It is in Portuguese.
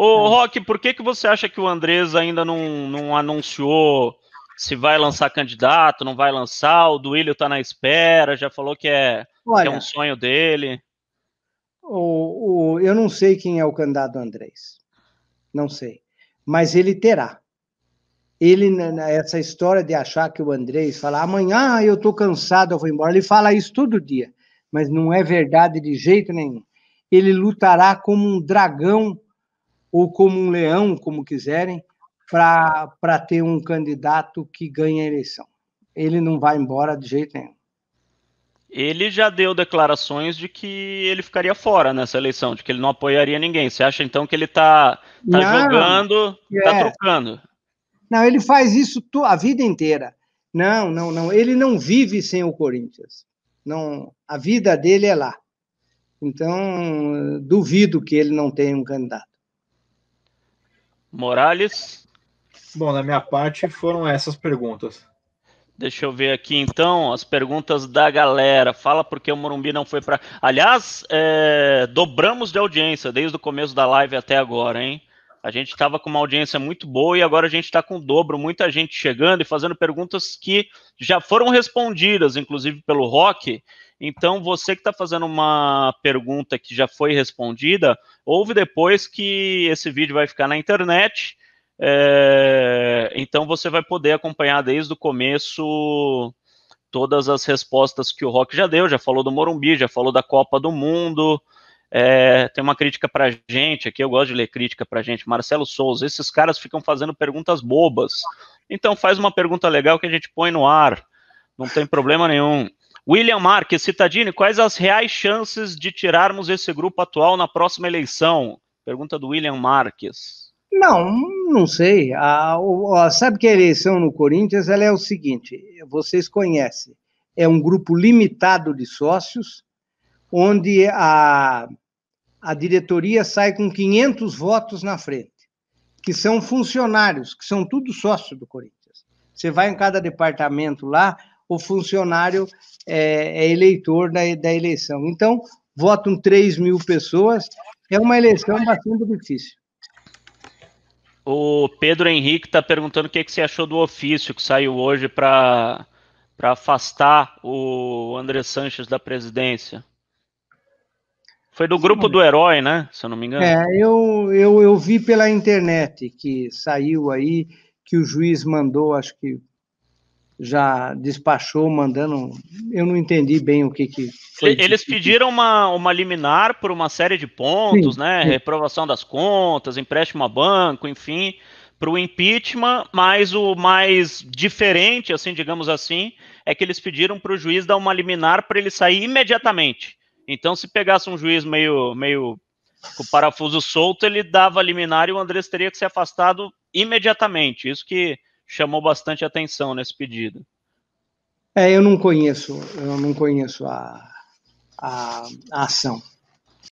Ô, é. Rock, por que, que você acha que o Andrés ainda não, não anunciou se vai lançar candidato, não vai lançar? O Duílio está na espera, já falou que é, Olha, que é um sonho dele. O, o, eu não sei quem é o candidato Andrés. Não sei. Mas ele terá. Ele, né, né, essa história de achar que o Andrés fala amanhã eu estou cansado, eu vou embora. Ele fala isso todo dia, mas não é verdade de jeito nenhum. Ele lutará como um dragão ou como um leão, como quiserem, para ter um candidato que ganhe a eleição. Ele não vai embora de jeito nenhum. Ele já deu declarações de que ele ficaria fora nessa eleição, de que ele não apoiaria ninguém. Você acha então que ele está tá, tá jogando, está é. trocando? Não, ele faz isso a vida inteira. Não, não, não. Ele não vive sem o Corinthians. Não, a vida dele é lá. Então, duvido que ele não tenha um candidato. Morales? Bom, da minha parte foram essas perguntas. Deixa eu ver aqui então as perguntas da galera. Fala porque o Morumbi não foi para. Aliás, é... dobramos de audiência desde o começo da live até agora, hein? A gente estava com uma audiência muito boa e agora a gente está com o dobro. Muita gente chegando e fazendo perguntas que já foram respondidas, inclusive pelo Rock. Então, você que está fazendo uma pergunta que já foi respondida, ouve depois que esse vídeo vai ficar na internet. É, então, você vai poder acompanhar desde o começo todas as respostas que o Rock já deu. Já falou do Morumbi, já falou da Copa do Mundo. É, tem uma crítica a gente aqui, eu gosto de ler crítica a gente, Marcelo Souza. Esses caras ficam fazendo perguntas bobas. Então faz uma pergunta legal que a gente põe no ar. Não tem problema nenhum. William Marques, Citadini, quais as reais chances de tirarmos esse grupo atual na próxima eleição? Pergunta do William Marques. Não, não sei. A, a, sabe que a eleição no Corinthians ela é o seguinte: vocês conhecem, é um grupo limitado de sócios, onde a, a diretoria sai com 500 votos na frente, que são funcionários, que são tudo sócios do Corinthians. Você vai em cada departamento lá, o funcionário é, é eleitor da, da eleição. Então, votam 3 mil pessoas, é uma eleição bastante difícil. O Pedro Henrique está perguntando o que, é que, você achou do ofício que saiu hoje para afastar o André Sanches da presidência. Foi do grupo do herói, né? Se eu não me engano. É, eu, eu, eu vi pela internet que saiu aí, que o juiz mandou, acho que já despachou mandando. Eu não entendi bem o que que. Foi Eles pediram uma, uma liminar por uma série de pontos, sim, né? Sim. Reprovação das contas, empréstimo a banco, enfim, para o impeachment. Mas o mais diferente, assim, digamos assim, é que eles pediram para o juiz dar uma liminar para ele sair imediatamente. Então, se pegasse um juiz meio, meio com o parafuso solto, ele dava liminar e o Andrés teria que ser afastado imediatamente. Isso que chamou bastante atenção nesse pedido. É, eu não conheço, eu não conheço a, a, a ação.